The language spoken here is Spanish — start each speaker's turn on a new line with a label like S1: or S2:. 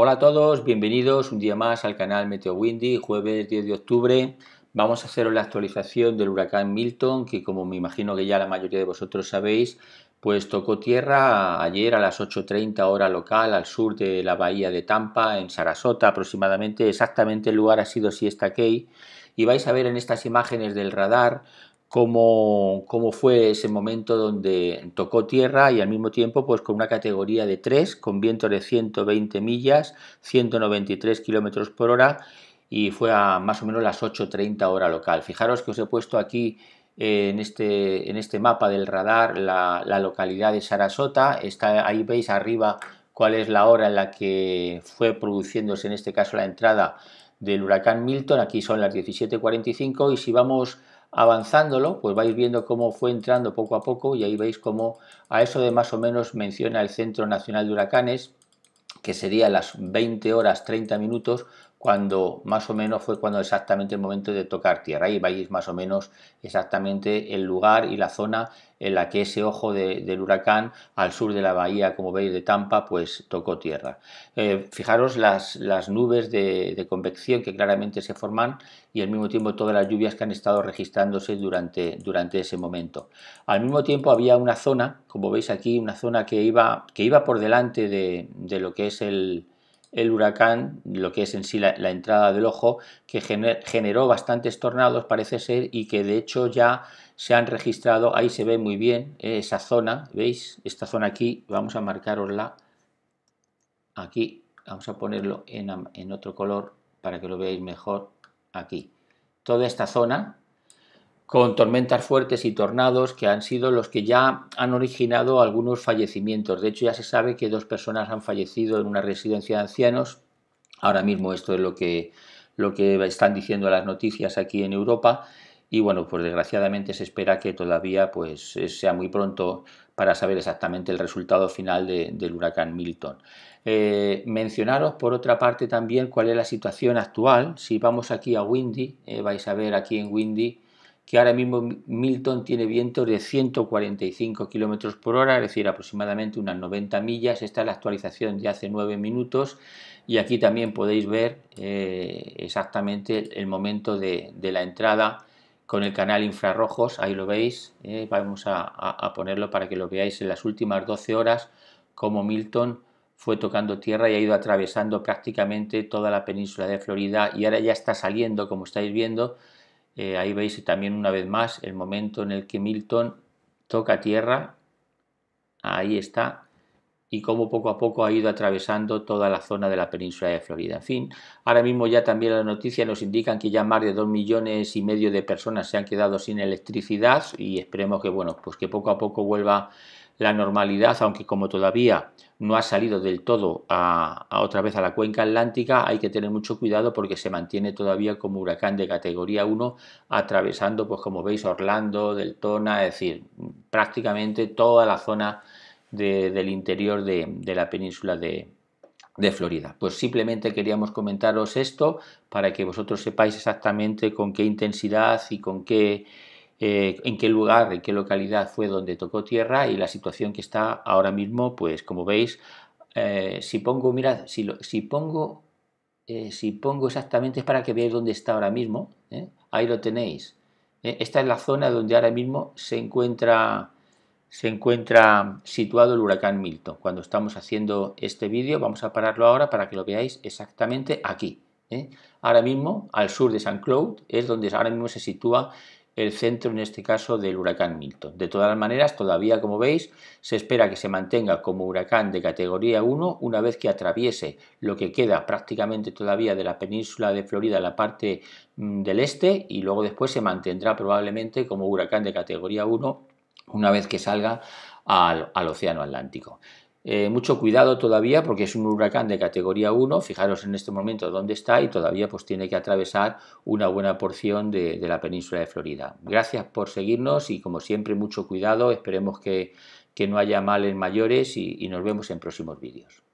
S1: Hola a todos, bienvenidos un día más al canal Meteo Windy, jueves 10 de octubre. Vamos a haceros la actualización del huracán Milton, que como me imagino que ya la mayoría de vosotros sabéis, pues tocó tierra ayer a las 8.30 hora local al sur de la bahía de Tampa, en Sarasota aproximadamente, exactamente el lugar ha sido Siesta Key, Y vais a ver en estas imágenes del radar como, fue ese momento donde tocó tierra y al mismo tiempo pues con una categoría de 3, con viento de 120 millas, 193 kilómetros por hora y fue a más o menos las 8.30 hora local. Fijaros que os he puesto aquí eh, en, este, en este mapa del radar la, la localidad de Sarasota, está, ahí veis arriba cuál es la hora en la que fue produciéndose en este caso la entrada del huracán Milton, aquí son las 17.45 y si vamos avanzándolo, pues vais viendo cómo fue entrando poco a poco y ahí veis cómo a eso de más o menos menciona el Centro Nacional de Huracanes, que sería las 20 horas 30 minutos, cuando más o menos fue cuando exactamente el momento de tocar tierra y vais más o menos exactamente el lugar y la zona en la que ese ojo del huracán al sur de la bahía, como veis de Tampa, pues tocó tierra. Eh, fijaros las, las nubes de, convección que claramente se forman y al mismo tiempo todas las lluvias que han estado registrándose durante, durante ese momento. Al mismo tiempo había una zona, como veis aquí, una zona que iba, que iba por delante de lo que es el, el huracán, lo que es en sí la, entrada del ojo, que generó bastantes tornados, parece ser, y que de hecho ya se han registrado, ahí se ve muy bien eh, esa zona, ¿veis? Esta zona aquí, vamos a marcarosla aquí, vamos a ponerlo en, en otro color para que lo veáis mejor aquí. Toda esta zona con tormentas fuertes y tornados que han sido los que ya han originado algunos fallecimientos. De hecho, ya se sabe que dos personas han fallecido en una residencia de ancianos. Ahora mismo esto es lo que, lo que están diciendo las noticias aquí en Europa. Y bueno, pues desgraciadamente se espera que todavía pues, sea muy pronto para saber exactamente el resultado final del huracán Milton. Eh, mencionaros por otra parte también cuál es la situación actual. Si vamos aquí a Windy, eh, vais a ver aquí en Windy que ahora mismo Milton tiene vientos de 145 kilómetros por hora, es decir, aproximadamente unas 90 millas. Esta es la actualización de hace 9 minutos y aquí también podéis ver eh, exactamente el momento de, la entrada con el canal infrarrojos, ahí lo veis, eh, vamos a, a ponerlo para que lo veáis en las últimas 12 horas como Milton fue tocando tierra y ha ido atravesando prácticamente toda la península de Florida y ahora ya está saliendo, como estáis viendo, eh, ahí veis también una vez más el momento en el que Milton toca tierra. Ahí está. Y cómo poco a poco ha ido atravesando toda la zona de la península de Florida. En fin, ahora mismo ya también las noticias nos indican que ya más de 2 millones y medio de personas se han quedado sin electricidad y esperemos que, bueno, pues que poco a poco vuelva la normalidad, aunque como todavía no ha salido del todo a, otra vez a la cuenca atlántica, hay que tener mucho cuidado porque se mantiene todavía como huracán de categoría 1, atravesando, pues como veis, Orlando, Deltona, es decir, prácticamente toda la zona del interior de, la península de, de Florida. Pues simplemente queríamos comentaros esto para que vosotros sepáis exactamente con qué intensidad y con qué eh, en qué lugar, en qué localidad fue donde tocó tierra y la situación que está ahora mismo, pues como veis, eh, si pongo, mirad, si, si pongo, eh, si pongo exactamente es para que veáis dónde está ahora mismo, ahí lo tenéis. esta es la zona donde ahora mismo se encuentra se encuentra situado el huracán Milton. Cuando estamos haciendo este vídeo, vamos a pararlo ahora para que lo veáis exactamente aquí. Ahora mismo, al sur de San Cloud, es donde ahora mismo se sitúa el centro, en este caso, del huracán Milton. De todas maneras, todavía, como veis, se espera que se mantenga como huracán de categoría 1 una vez que atraviese lo que queda prácticamente todavía de la península de Florida, la parte mm, del este, y luego después se mantendrá probablemente como huracán de categoría 1 una vez que salga al, al Océano Atlántico. Eh, mucho cuidado todavía porque es un huracán de categoría 1, fijaros en este momento dónde está y todavía pues tiene que atravesar una buena porción de, la península de Florida. Gracias por seguirnos y como siempre mucho cuidado, esperemos que, no haya mal en mayores y nos vemos en próximos vídeos.